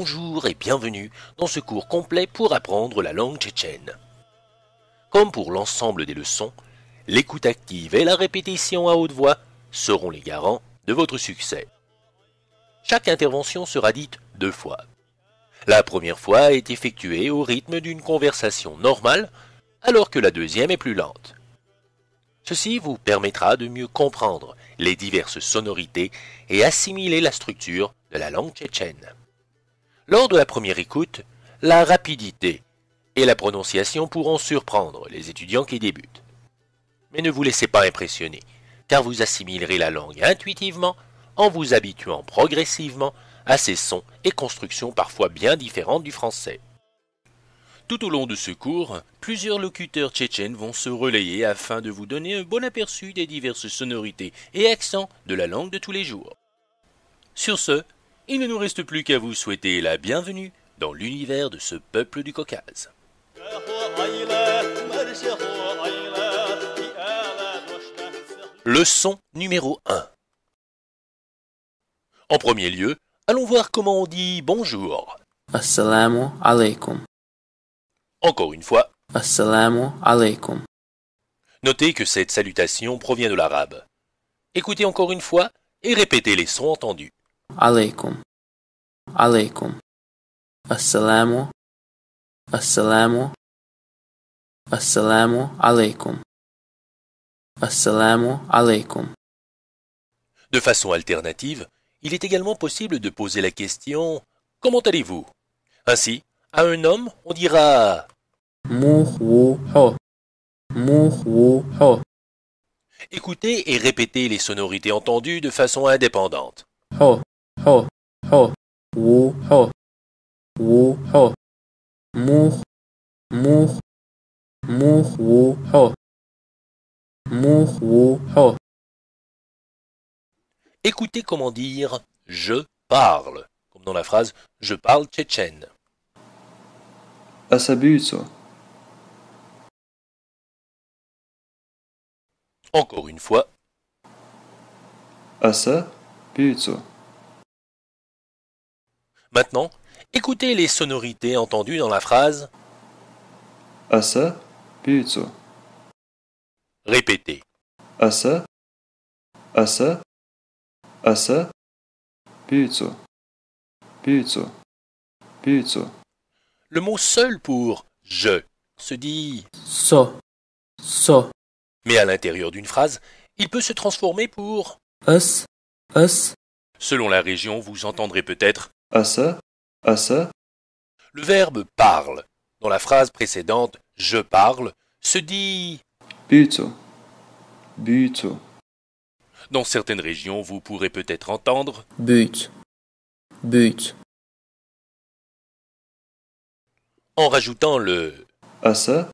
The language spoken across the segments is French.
Bonjour et bienvenue dans ce cours complet pour apprendre la langue tchétchène. Comme pour l'ensemble des leçons, l'écoute active et la répétition à haute voix seront les garants de votre succès. Chaque intervention sera dite deux fois. La première fois est effectuée au rythme d'une conversation normale, alors que la deuxième est plus lente. Ceci vous permettra de mieux comprendre les diverses sonorités et assimiler la structure de la langue tchétchène. Lors de la première écoute, la rapidité et la prononciation pourront surprendre les étudiants qui débutent. Mais ne vous laissez pas impressionner, car vous assimilerez la langue intuitivement en vous habituant progressivement à ces sons et constructions parfois bien différentes du français. Tout au long de ce cours, plusieurs locuteurs tchétchènes vont se relayer afin de vous donner un bon aperçu des diverses sonorités et accents de la langue de tous les jours. Sur ce, il ne nous reste plus qu'à vous souhaiter la bienvenue dans l'univers de ce peuple du Caucase. Leçon numéro 1 En premier lieu, allons voir comment on dit bonjour. Assalamu alaikum. Encore une fois. Assalamu alaikum. Notez que cette salutation provient de l'arabe. Écoutez encore une fois et répétez les sons entendus. De façon alternative, il est également possible de poser la question Comment allez-vous Ainsi, à un homme, on dira Écoutez et répétez les sonorités entendues de façon indépendante ho ho ho ho mour mou mou ho mou ho Écoutez comment dire je parle comme dans la phrase je parle tchétchène. Asabutso. Encore une fois. Asabutso. Maintenant, écoutez les sonorités entendues dans la phrase Asa pizza. Répétez. Asa Asa Asa Le mot seul pour je se dit so. So. Mais à l'intérieur d'une phrase, il peut se transformer pour us, us. Selon la région, vous entendrez peut-être à ça, Le verbe parle dans la phrase précédente je parle se dit Buto. Dans certaines régions, vous pourrez peut-être entendre but. En rajoutant le à ça,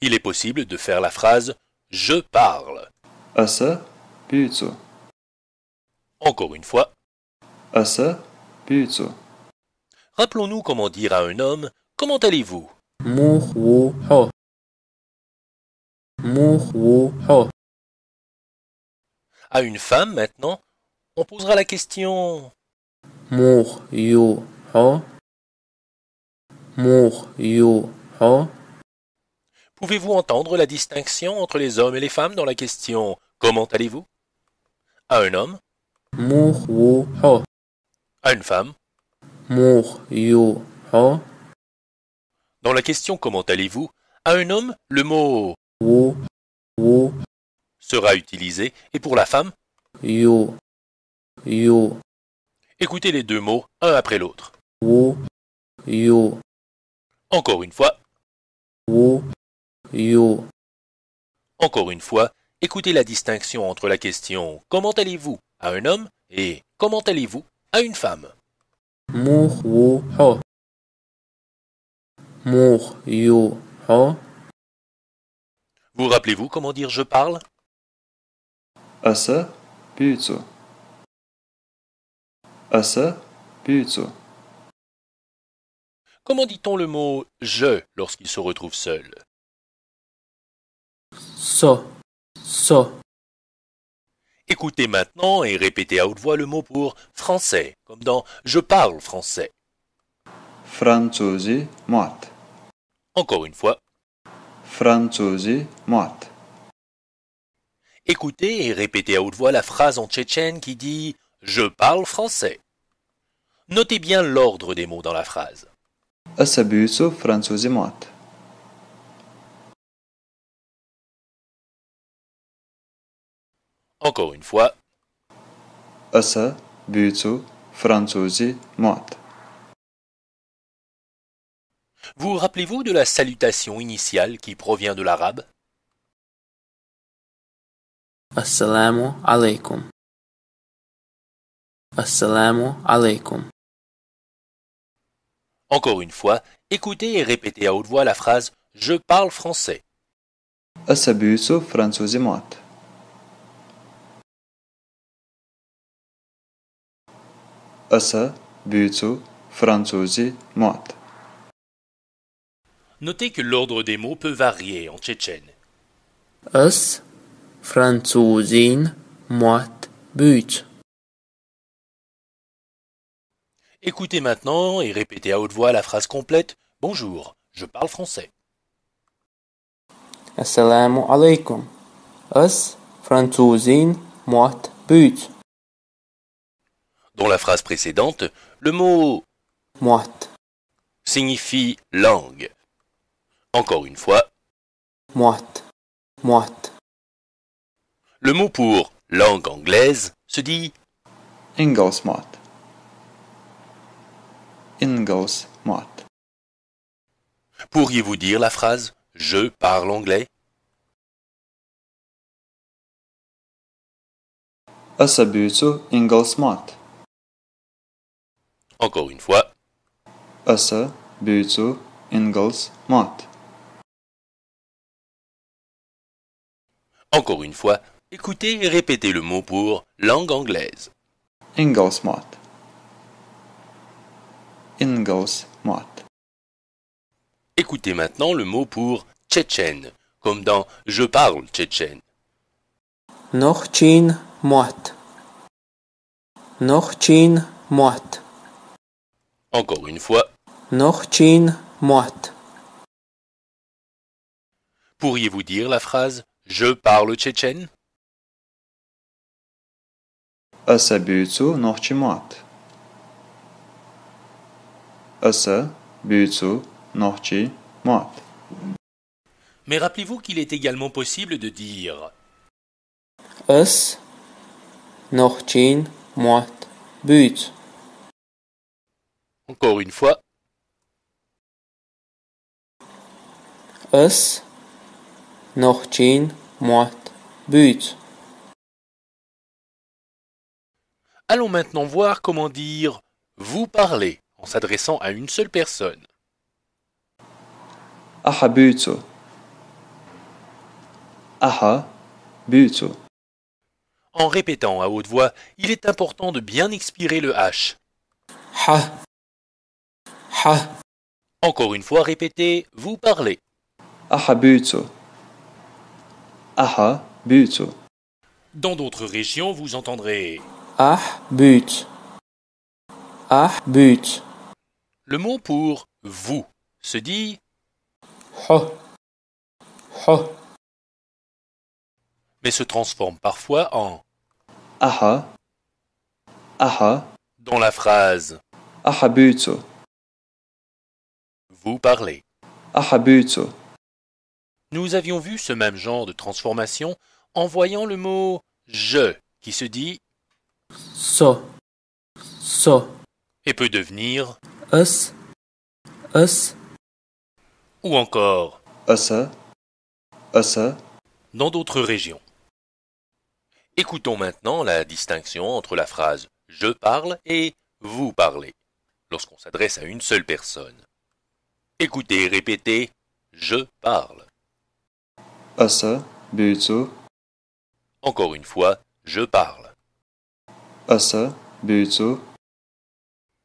il est possible de faire la phrase je parle. À ça, Encore une fois, Rappelons-nous comment dire à un homme Comment allez-vous À une femme maintenant, on posera la question Pouvez-vous entendre la distinction entre les hommes et les femmes dans la question Comment allez-vous à un homme à une femme. Dans la question comment allez-vous, à un homme, le mot sera utilisé et pour la femme, Écoutez les deux mots un après l'autre. Encore une fois. yo. Encore une fois, écoutez la distinction entre la question comment allez-vous à un homme et comment allez-vous à une femme. ho. ho. Vous rappelez-vous comment dire je parle Asa Asa Comment dit-on le mot je lorsqu'il se retrouve seul So. So. Écoutez maintenant et répétez à haute voix le mot pour français, comme dans Je parle français. Franzose Encore une fois. Écoutez et répétez à haute voix la phrase en tchétchène qui dit Je parle français. Notez bien l'ordre des mots dans la phrase. Encore une fois. Vous rappelez-vous de la salutation initiale qui provient de l'arabe Assalamu Assalamu alaikum. Encore une fois, écoutez et répétez à haute voix la phrase Je parle français. Notez que l'ordre des mots peut varier en tchétchène. Us, Écoutez maintenant et répétez à haute voix la phrase complète. Bonjour, je parle français. Assalamu dans la phrase précédente, le mot moite signifie langue. Encore une fois, moite, moite. Le mot pour langue anglaise se dit inglesmot Pourriez-vous dire la phrase Je parle anglais encore une fois. Asa, Mott. Encore une fois, écoutez et répétez le mot pour langue anglaise. Ingalls, Mott. Ingalls, Mott. Écoutez maintenant le mot pour tchétchène, comme dans Je parle tchétchène. Nokchin Mott. Nokchin Mott. Encore une fois. Norchin moat. Pourriez-vous dire la phrase Je parle tchétchène Asabutsu Asa butsu Mais rappelez-vous qu'il est également possible de dire As norchin moat but. Encore une fois. Allons maintenant voir comment dire vous parlez en s'adressant à une seule personne. En répétant à haute voix, il est important de bien expirer le H. Ha encore une fois, répétez, vous parlez. Ahabuto. Dans d'autres régions, vous entendrez Ah, but. Ah, but. Le mot pour vous se dit ho. Ho. Mais se transforme parfois en aha. Aha. Dans la phrase Ahabuto. Vous parlez. Nous avions vu ce même genre de transformation en voyant le mot je qui se dit so so et peut devenir us us ou encore asa asa dans d'autres régions. Écoutons maintenant la distinction entre la phrase je parle et vous parlez lorsqu'on s'adresse à une seule personne. Écoutez répétez Je parle. Asa, Beutsu. Encore une fois, je parle. Asa, Beutsu.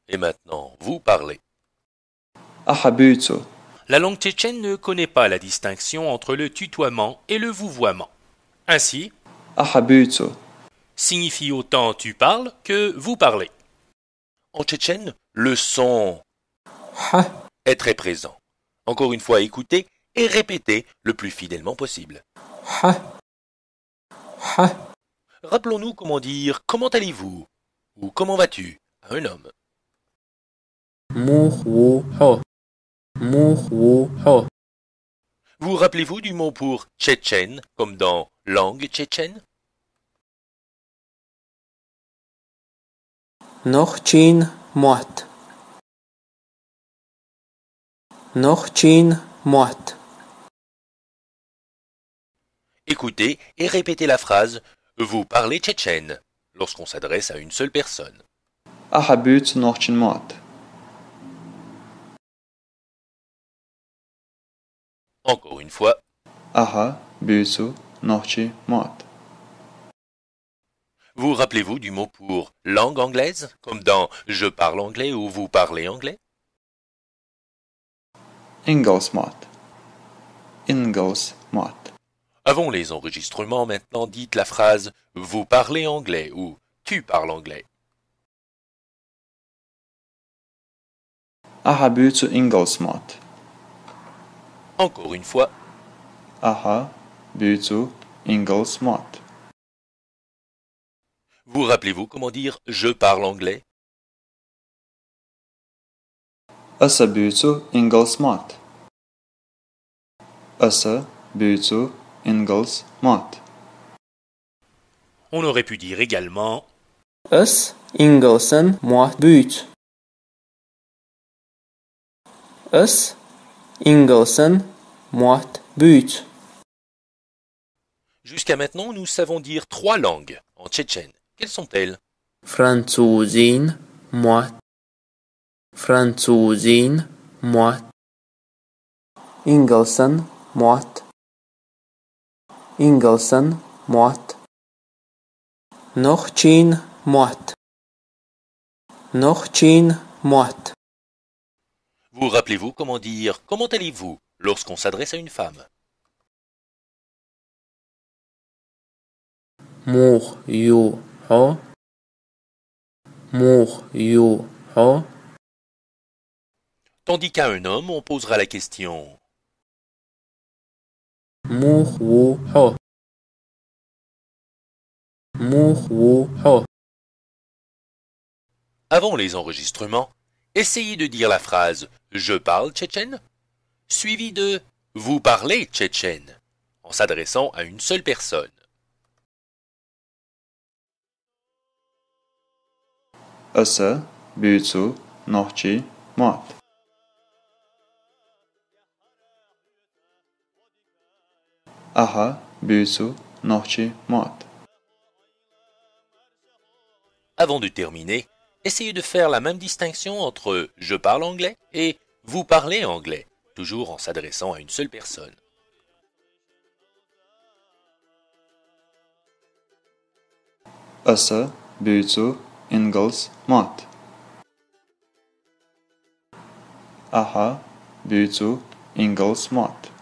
Et maintenant, vous parlez. La langue tchétchène ne connaît pas la distinction entre le tutoiement et le vouvoiement. Ainsi, signifie autant tu parles que vous parlez. En tchétchène, le son ha être très présent. Encore une fois, écoutez et répétez le plus fidèlement possible. Rappelons-nous comment dire comment allez-vous ou comment vas-tu à un homme. Vous rappelez-vous du mot pour tchétchène comme dans langue tchétchène Écoutez et répétez la phrase Vous parlez tchétchène lorsqu'on s'adresse à une seule personne. Ahabut Encore une fois. Aha, Vous rappelez-vous du mot pour langue anglaise, comme dans Je parle anglais ou Vous parlez anglais Ingalls Mott. Avant les enregistrements, maintenant dites la phrase Vous parlez anglais ou Tu parles anglais. Aha zu Encore une fois. Aha zu Vous rappelez-vous comment dire Je parle anglais Asa Mat Asa On aurait pu dire également Us Ingolsen Mat but. Us Ingolsen Mat but. Jusqu'à maintenant, nous savons dire trois langues en tchétchène. Quelles sont-elles Mat Françoisine, moite. Ingolson moite. Ingolson moite. Nochchin moite. Nochchin moite. Vous rappelez-vous comment dire comment allez-vous lorsqu'on s'adresse à une femme Mour you ho Mour you ho tandis qu'à un homme, on posera la question Avant les enregistrements, essayez de dire la phrase Je parle tchétchène suivie de Vous parlez tchétchène en s'adressant à une seule personne. Aha büyüsü nohçi Avant de terminer, essayez de faire la même distinction entre je parle anglais et vous parlez anglais, toujours en s'adressant à une seule personne. Asa büyüsü ingles, mott. Aha büyüsü ingles, mott.